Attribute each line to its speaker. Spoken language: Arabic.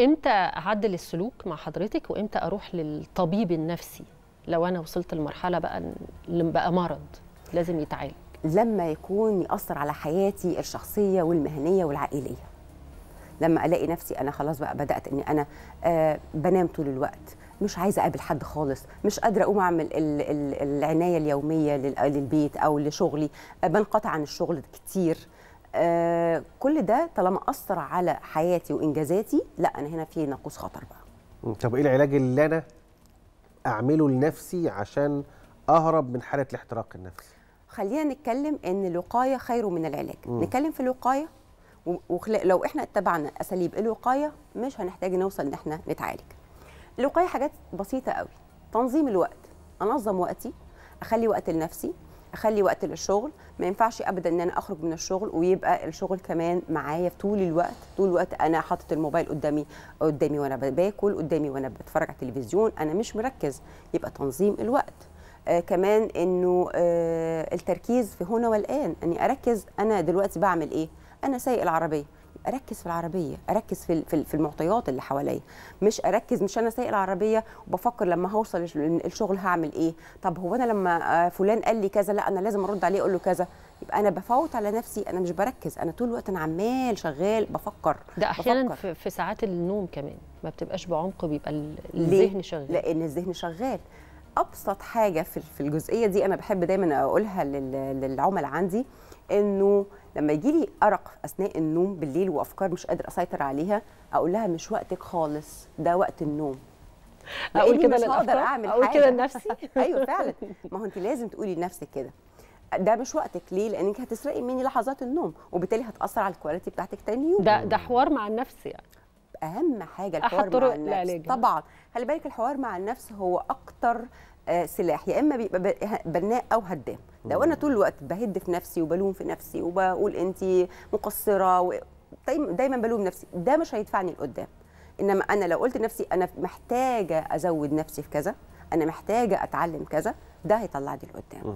Speaker 1: امتى اعدل السلوك مع حضرتك وامتى اروح للطبيب النفسي لو انا وصلت لمرحله بقى بقى مرض لازم يتعالج لما يكون ياثر على حياتي الشخصيه والمهنيه والعائليه لما الاقي نفسي انا خلاص بقى بدات ان انا آه بنام طول الوقت مش عايزه اقابل حد خالص مش قادره اقوم اعمل العنايه اليوميه للبيت او لشغلي آه، بنقطع عن الشغل كتير كل ده طالما اثر على حياتي وانجازاتي لا انا هنا في ناقوس خطر بقى طب ايه العلاج اللي انا اعمله لنفسي عشان اهرب من حاله الاحتراق النفسي خلينا نتكلم ان الوقايه خير من العلاج م. نتكلم في الوقايه ولو احنا اتبعنا اساليب الوقايه مش هنحتاج نوصل ان احنا نتعالج الوقايه حاجات بسيطه قوي تنظيم الوقت انظم وقتي اخلي وقت لنفسي اخلي وقت للشغل ما ينفعش ابدا ان انا اخرج من الشغل ويبقى الشغل كمان معايا في طول الوقت طول الوقت انا حاطط الموبايل قدامي قدامي وانا باكل قدامي وانا بتفرج على التلفزيون انا مش مركز يبقى تنظيم الوقت آه كمان انه آه التركيز في هنا والان اني اركز انا دلوقتي بعمل ايه انا سايق العربيه اركز في العربيه اركز في في المعطيات اللي حواليا مش اركز مش انا سايق العربيه وبفكر لما هوصل الشغل هعمل ايه طب هو انا لما آه، فلان قال لي كذا لا انا لازم ارد عليه اقول له كذا يبقى انا بفوت على نفسي انا مش بركز انا طول الوقت انا عمال شغال بفكر ده احيانا بفكر. في ساعات النوم كمان ما بتبقاش بعمق بيبقى الذهن شغال لان الذهن شغال ابسط حاجه في الجزئيه دي انا بحب دايما اقولها للعملاء عندي انه لما يجي لي ارق اثناء النوم بالليل وافكار مش قادر اسيطر عليها اقول لها مش وقتك خالص ده وقت النوم اقول كده مش هقدر اعمل اقول كده لنفسي ايوه فعلا ما هو انت لازم تقولي لنفسك كده ده مش وقتك ليه لانك هتسرقي مني لحظات النوم وبالتالي هتاثر على الكواليتي بتاعتك تاني يوم ده ده حوار مع النفس يعني اهم حاجه الحوار مع النفس العلاج. طبعا خلي بالك الحوار مع النفس هو اكتر آه، سلاح يا اما بيبقى بناء او هدام لو انا طول الوقت بهد في نفسي وبلوم في نفسي وبقول انت مقصره و... دايما بلوم نفسي ده مش هيدفعني لقدام انما انا لو قلت لنفسي انا محتاجه ازود نفسي في كذا انا محتاجه اتعلم كذا ده هيطلعني لقدام